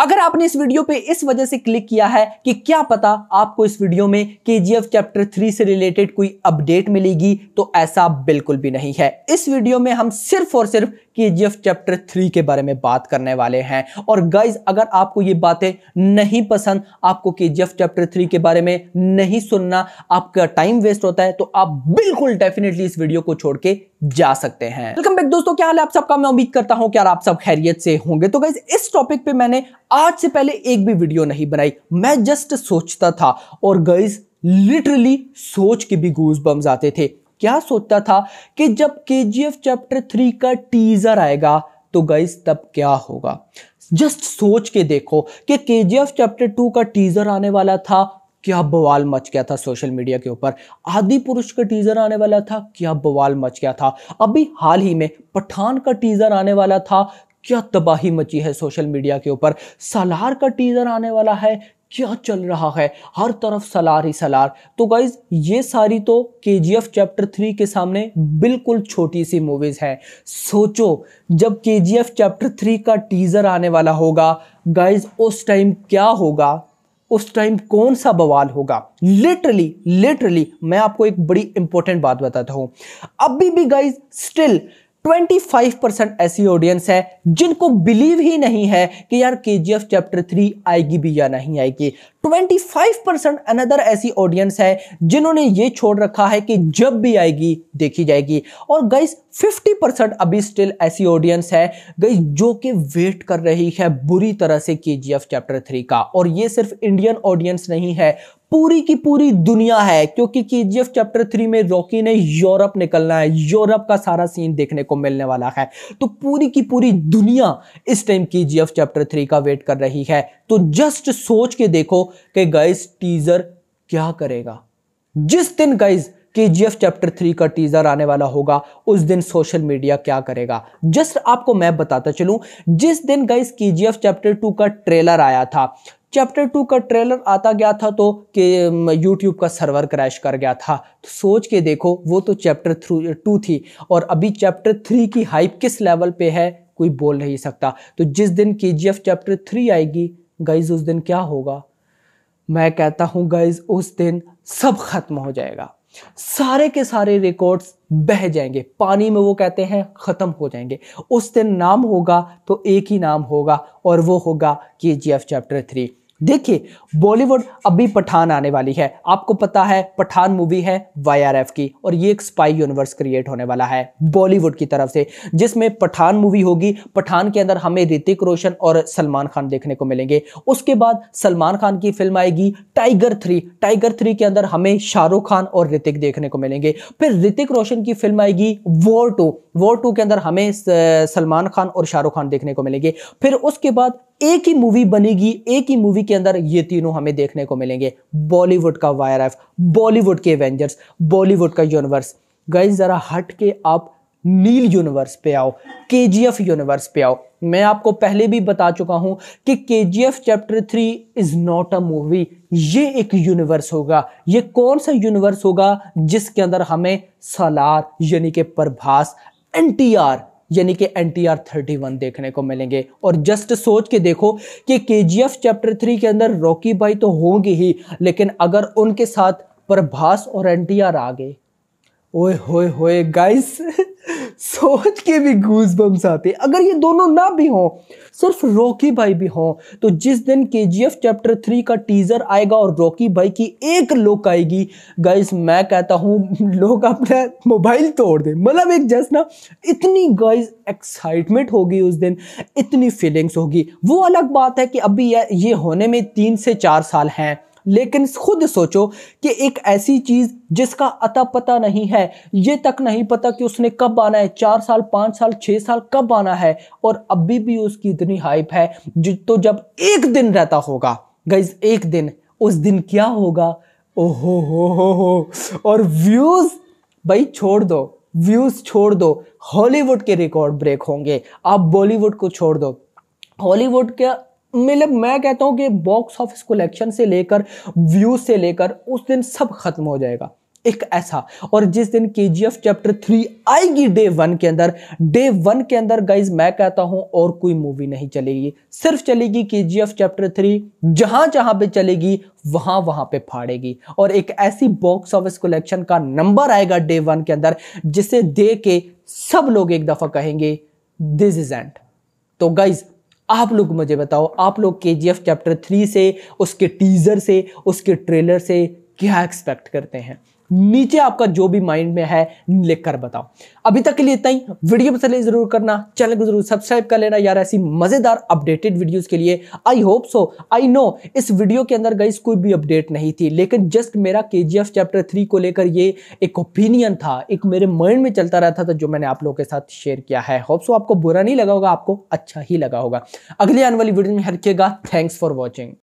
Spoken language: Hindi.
अगर आपने इस वीडियो पे इस वजह से क्लिक किया है कि क्या पता आपको इस वीडियो में के चैप्टर थ्री से रिलेटेड कोई अपडेट मिलेगी तो ऐसा बिल्कुल भी नहीं है इस वीडियो में हम सिर्फ और सिर्फ के चैप्टर थ्री के बारे में बात करने वाले हैं और गाइज अगर आपको ये बातें नहीं पसंद आपको के चैप्टर थ्री के बारे में नहीं सुनना आपका टाइम वेस्ट होता है तो आप बिल्कुल डेफिनेटली इस वीडियो को छोड़ के जा सकते हैं वेलकम बैक दोस्तों क्या हाल है आप सबका मैं उम्मीद करता हूं कि आप सब खैरियत से होंगे तो गाइज इस टॉपिक पे मैंने आज से पहले एक भी वीडियो नहीं बनाई मैं जस्ट सोचता था और गाइज लिटरली सोच के भी गूज बम्स आते थे क्या सोचता था कि जब के चैप्टर थ्री का टीजर आएगा तो गाइज तब क्या होगा जस्ट सोच के देखो कि के चैप्टर टू का टीजर आने वाला था क्या बवाल मच गया था सोशल मीडिया के ऊपर आदि पुरुष का टीजर आने वाला था क्या बवाल मच गया था अभी हाल ही में पठान का टीजर आने वाला था क्या तबाही मची है सोशल मीडिया के ऊपर सलार का टीजर आने वाला है क्या चल रहा है हर तरफ सलार ही सलार तो गाइज ये सारी तो के जी एफ चैप्टर थ्री के सामने बिल्कुल छोटी सी मूवीज़ हैं सोचो जब के जी एफ चैप्टर थ्री का टीज़र आने वाला होगा गाइज उस टाइम क्या होगा उस टाइम कौन सा बवाल होगा लिटरली लिटरली मैं आपको एक बड़ी इंपॉर्टेंट बात बताता हूं अभी भी गाइज स्टिल 25 परसेंट ऐसी ऑडियंस है जिनको बिलीव ही नहीं है कि यार के चैप्टर थ्री आएगी भी या नहीं आएगी 25 परसेंट अनदर ऐसी ऑडियंस है जिन्होंने ये छोड़ रखा है कि जब भी आएगी देखी जाएगी और गाइस 50 परसेंट अभी स्टिल ऐसी ऑडियंस है गाइस जो कि वेट कर रही है बुरी तरह से के चैप्टर थ्री का और ये सिर्फ इंडियन ऑडियंस नहीं है पूरी की पूरी दुनिया है क्योंकि केजीएफ चैप्टर थ्री में रॉकी ने यूरोप निकलना है यूरोप का सारा सीन देखने को मिलने वाला है तो पूरी की पूरी दुनिया इस टाइम केजीएफ चैप्टर थ्री का वेट कर रही है तो जस्ट सोच के देखो कि गाइस टीजर क्या करेगा जिस दिन जी केजीएफ चैप्टर थ्री का टीजर आने वाला होगा उस दिन सोशल मीडिया क्या करेगा जस्ट आपको मैं बताता चलूं जिस दिन जी केजीएफ चैप्टर टू का ट्रेलर आया था चैप्टर टू का ट्रेलर आता गया था तो कि यूट्यूब का सर्वर क्रैश कर गया था तो सोच के देखो वो तो चैप्टर थ्रू टू थी और अभी चैप्टर थ्री की हाइप किस लेवल पे है कोई बोल नहीं सकता तो जिस दिन के चैप्टर थ्री आएगी गाइज उस दिन क्या होगा मैं कहता हूँ गाइज उस दिन सब खत्म हो जाएगा सारे के सारे रिकॉर्ड्स बह जाएंगे पानी में वो कहते हैं ख़त्म हो जाएंगे उस दिन नाम होगा तो एक ही नाम होगा और वो होगा के जी एफ चैप्टर थ्री देखिए बॉलीवुड अभी पठान आने वाली है आपको पता है पठान मूवी है वाईआरएफ की और ये एक स्पाई यूनिवर्स क्रिएट होने वाला है बॉलीवुड की तरफ से जिसमें पठान मूवी होगी पठान के अंदर हमें ऋतिक रोशन और सलमान खान देखने को मिलेंगे उसके बाद सलमान खान की फिल्म आएगी टाइगर थ्री टाइगर थ्री के अंदर हमें शाहरुख खान और ऋतिक देखने को मिलेंगे फिर ऋतिक रोशन की फिल्म आएगी वॉर टू वॉर टू के अंदर हमें सलमान खान और शाहरुख खान देखने को मिलेंगे फिर उसके बाद एक ही मूवी बनेगी एक ही मूवी के अंदर ये तीनों हमें देखने को मिलेंगे बॉलीवुड का वायर एफ बॉलीवुड के एवेंजर्स बॉलीवुड का यूनिवर्स गाइज ज़रा हट के आप नील यूनिवर्स पे आओ के यूनिवर्स पे आओ मैं आपको पहले भी बता चुका हूं कि के chapter three is not a movie ये एक यूनिवर्स होगा ये कौन सा यूनिवर्स होगा जिसके अंदर हमें सलार यानी के प्रभास एन टी आर यानी कि एन टी आर थर्टी वन देखने को मिलेंगे और जस्ट सोच के देखो कि के जी एफ चैप्टर थ्री के अंदर रॉकी भाई तो होंगे ही लेकिन अगर उनके साथ प्रभास और एन टी आर आ गए ओए होए होए गाइस सोच के भी घूस बम्स आते अगर ये दोनों ना भी हों सिर्फ रॉकी भाई भी हों तो जिस दिन के चैप्टर थ्री का टीज़र आएगा और रॉकी भाई की एक लोक आएगी गाइस मैं कहता हूँ लोग अपना मोबाइल तोड़ दें मतलब एक जस्ट ना इतनी गाइस एक्साइटमेंट होगी उस दिन इतनी फीलिंग्स होगी वो अलग बात है कि अभी ये होने में तीन से चार साल हैं लेकिन खुद सोचो कि एक ऐसी चीज़ जिसका अता पता नहीं है ये तक नहीं पता कि उसने कब आना है चार साल पांच साल छह साल कब आना है और अभी भी उसकी इतनी हाइप है तो जब एक दिन रहता होगा गाइज एक दिन उस दिन क्या होगा ओहो हो हो हो और व्यूज़ भाई छोड़ दो व्यूज़ छोड़ दो हॉलीवुड के रिकॉर्ड ब्रेक होंगे आप बॉलीवुड को छोड़ दो हॉलीवुड का मतलब मैं कहता हूं कि बॉक्स ऑफिस कलेक्शन से लेकर व्यूज से लेकर उस दिन सब खत्म हो जाएगा एक ऐसा और जिस दिन के जी एफ चैप्टर थ्री आएगी डे वन के अंदर डे वन के अंदर गाइज मैं कहता हूं और कोई मूवी नहीं चलेगी सिर्फ चलेगी के जी एफ चैप्टर थ्री जहां जहां पे चलेगी वहां वहां पे फाड़ेगी और एक ऐसी बॉक्स ऑफिस कलेक्शन का नंबर आएगा डे वन के अंदर जिसे दे के सब लोग एक दफा कहेंगे दिस इज एंड तो गाइज आप लोग मुझे बताओ आप लोग के जी एफ चैप्टर थ्री से उसके टीज़र से उसके ट्रेलर से क्या एक्सपेक्ट करते हैं नीचे आपका जो भी माइंड में है लिखकर बताओ अभी तक के लिए इतना ही वीडियो पसंद जरूर करना चैनल को जरूर सब्सक्राइब कर लेना यार ऐसी मजेदार अपडेटेड वीडियोस के लिए I hope so I know इस वीडियो के अंदर गई कोई भी अपडेट नहीं थी लेकिन जस्ट मेरा के चैप्टर थ्री को लेकर ये एक ओपिनियन था एक मेरे माइंड में चलता रहता था जो मैंने आप लोगों के साथ शेयर किया है होप सो आपको बुरा नहीं लगा होगा आपको अच्छा ही लगा होगा अगले आने वाली वीडियो में हर थैंक्स फॉर वॉचिंग